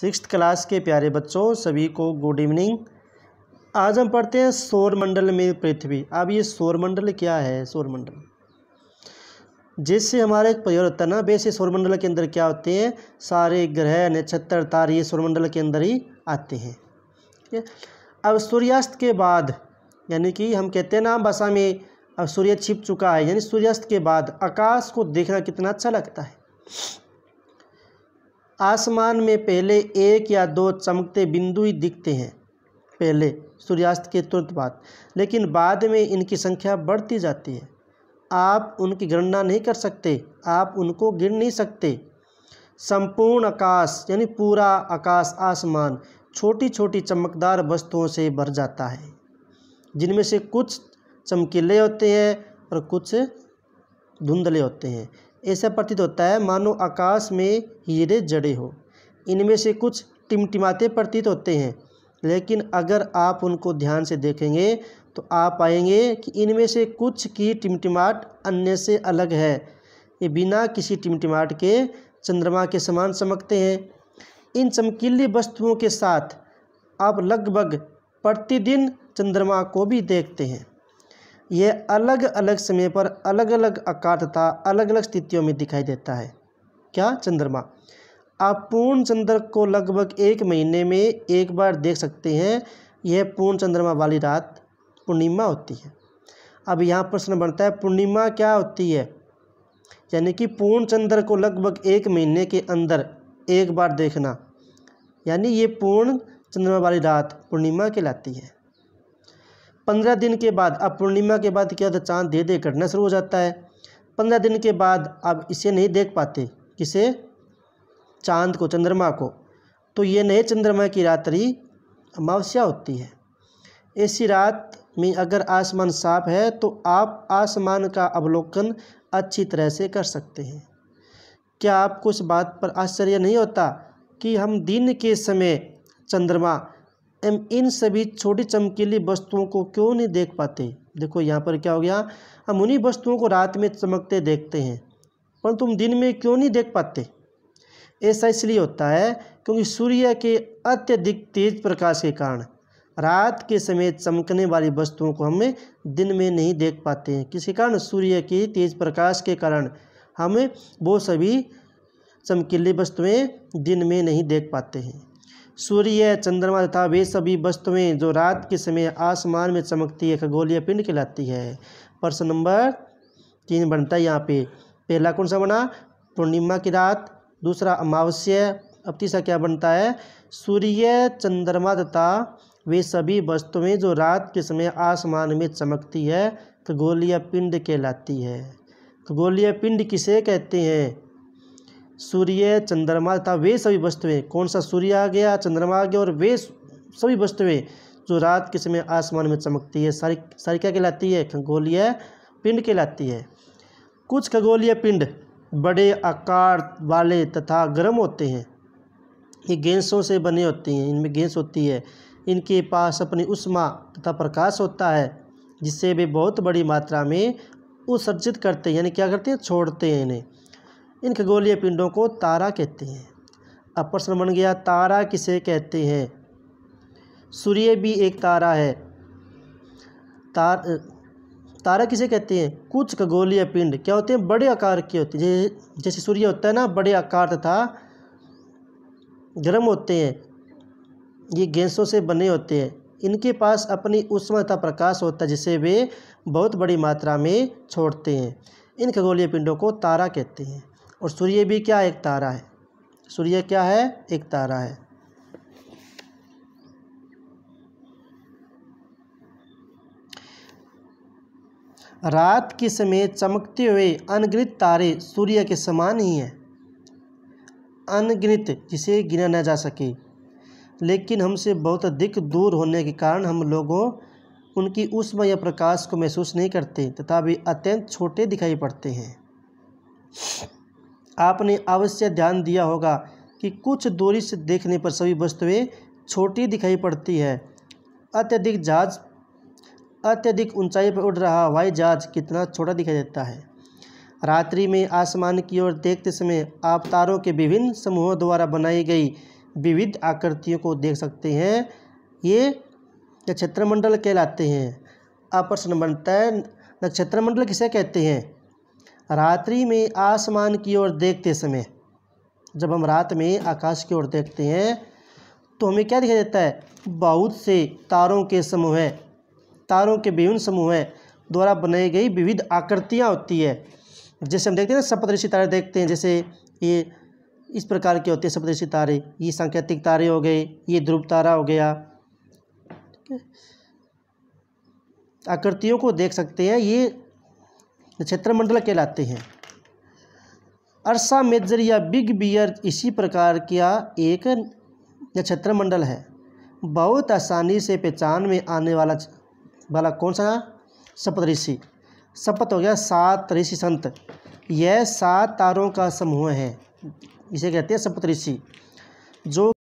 six class के प्यारे बच्चों सभी को गुड इवनिंग आज हम पढ़ते हैं सौरमंडल में पृथ्वी अब ये सौरमंडल क्या है सौरमंडल जिससे हमारे एक प्रयोग होता है ना वैसे सौरमंडल के अंदर क्या होते हैं सारे ग्रह नक्षत्र तार ये सौरमंडल के अंदर ही आते हैं ठीक है अब सूर्यास्त के बाद यानी कि हम कहते हैं ना भाषा में अब सूर्य छिप चुका है यानी सूर्यास्त के बाद आकाश को देखना कितना अच्छा लगता है आसमान में पहले एक या दो चमकते बिंदु ही दिखते हैं पहले सूर्यास्त के तुरंत बाद लेकिन बाद में इनकी संख्या बढ़ती जाती है आप उनकी गणना नहीं कर सकते आप उनको गिन नहीं सकते संपूर्ण आकाश यानी पूरा आकाश आसमान छोटी छोटी चमकदार वस्तुओं से भर जाता है जिनमें से कुछ चमकीले होते हैं और कुछ धुंधले होते हैं ऐसा प्रतीत होता है मानो आकाश में हीरे जड़े हो इनमें से कुछ टिमटिमाते प्रतीत होते हैं लेकिन अगर आप उनको ध्यान से देखेंगे तो आप आएंगे कि इनमें से कुछ की टिमटिमाट अन्य से अलग है ये बिना किसी टिमटिमाट के चंद्रमा के समान चमकते हैं इन चमकीली वस्तुओं के साथ आप लगभग प्रतिदिन चंद्रमा को भी देखते हैं ये अलग अलग समय पर अलग अलग आकार तथा अलग अलग स्थितियों में दिखाई देता है क्या चंद्रमा आप पूर्ण चंद्र को लगभग एक महीने में एक बार देख सकते हैं यह पूर्ण चंद्रमा वाली रात पूर्णिमा होती है अब यहाँ प्रश्न बनता है पूर्णिमा क्या होती है यानी कि पूर्ण चंद्र को लगभग एक महीने के अंदर एक बार देखना यानी ये पूर्ण चंद्रमा वाली रात पूर्णिमा कहलाती है पंद्रह दिन के बाद अब पूर्णिमा के बाद क्या होता है चाँद धीरे धीरे घटना शुरू हो जाता है पंद्रह दिन के बाद आप इसे नहीं देख पाते किसे चांद को चंद्रमा को तो ये नए चंद्रमा की रात्रि अमावस्या होती है ऐसी रात में अगर आसमान साफ है तो आप आसमान का अवलोकन अच्छी तरह से कर सकते हैं क्या आपको इस बात पर आश्चर्य नहीं होता कि हम दिन के समय चंद्रमा हम इन सभी छोटी चमकीली वस्तुओं को क्यों नहीं देख पाते देखो यहाँ पर क्या हो गया हम उन्हीं वस्तुओं को रात में चमकते देखते हैं पर तुम दिन में क्यों नहीं देख पाते ऐसा इसलिए होता है क्योंकि सूर्य के अत्यधिक तेज प्रकाश के कारण रात के समय चमकने वाली वस्तुओं को हम दिन में नहीं देख पाते हैं किसी कारण सूर्य के तेज प्रकाश के कारण हम वो सभी चमकीली वस्तुएं दिन में नहीं देख पाते हैं सूर्य चंद्रमा तथा वे सभी वस्तुएं जो रात के समय आसमान में चमकती है खगोलीय पिंड कहलाती है प्रश्न नंबर तीन बनता है यहाँ पे पहला कौन सा बना पूर्णिमा की रात दूसरा अमावस्या अब तीसरा क्या बनता है सूर्य चंद्रमा तथा वे सभी वस्तुएं जो रात के समय आसमान में चमकती है खगोलीय पिंड कहलाती है खगोलीय पिंड किसे कहते हैं सूर्य चंद्रमा तथा वे सभी वस्तुएं कौन सा सूर्य आ गया चंद्रमा आ गया और वे सभी वस्तुएं जो रात के समय आसमान में चमकती है सारी सारी क्या कहलाती है खगोलीय पिंड कहलाती है कुछ खगोलीय पिंड बड़े आकार वाले तथा गर्म होते हैं ये गेंसों से बने होते हैं इनमें गेंस होती है इनके पास अपनी उष्मा तथा प्रकाश होता है जिससे वे बहुत बड़ी मात्रा में उत्सर्जित करते हैं यानी क्या करते हैं छोड़ते हैं इन्हें इन खगोलीय पिंडों को तारा कहते हैं अब प्रश्न बन गया तारा किसे कहते हैं सूर्य भी एक तारा है तार तारा किसे कहते हैं कुछ खगोलीय पिंड क्या होते हैं बड़े आकार के होते हैं जैसे सूर्य होता है ना बड़े आकार तथा गर्म होते हैं ये गैसों से बने होते हैं इनके पास अपनी उष्मा तथा प्रकाश होता है जिसे वे बहुत बड़ी मात्रा में छोड़ते हैं इन खगोलीय पिंडों को तारा कहते हैं और सूर्य भी क्या एक तारा है सूर्य क्या है एक तारा है रात के समय चमकते हुए अनगिनत तारे सूर्य के समान ही हैं अनगिनत जिसे गिना न जा सके लेकिन हमसे बहुत अधिक दूर होने के कारण हम लोगों उनकी उष्मा या प्रकाश को महसूस नहीं करते तथा भी अत्यंत छोटे दिखाई पड़ते हैं आपने अवश्य ध्यान दिया होगा कि कुछ दूरी से देखने पर सभी वस्तुएं छोटी दिखाई पड़ती है अत्यधिक जहाज अत्यधिक ऊंचाई पर उड़ रहा हवाई जहाज कितना छोटा दिखाई देता है रात्रि में आसमान की ओर देखते समय आप तारों के विभिन्न समूहों द्वारा बनाई गई विविध आकृतियों को देख सकते हैं ये नक्षत्रमंडल कहलाते हैं अपरसन बनता है नक्षत्रमंडल किसे कहते हैं रात्रि में आसमान की ओर देखते समय जब हम रात में आकाश की ओर देखते हैं तो हमें क्या दिखाई देता है बहुत से तारों के समूह है तारों के विभिन्न समूह है द्वारा बनाई गई विविध आकृतियाँ होती है जैसे हम देखते हैं ना सप्तऋषि तारे देखते हैं जैसे ये इस प्रकार के होते हैं सप्तऋषि तारे ये सांकेतिक तारे हो गए ये ध्रुव तारा हो गया आकृतियों को देख सकते हैं ये मंडल कहलाते हैं अरसा मेजर या बिग बियर इसी प्रकार का एक मंडल है बहुत आसानी से पहचान में आने वाला वाला कौन सा सपत ऋषि सपत हो गया सात ऋषि संत यह सात तारों का समूह है इसे कहते हैं सपत ऋषि जो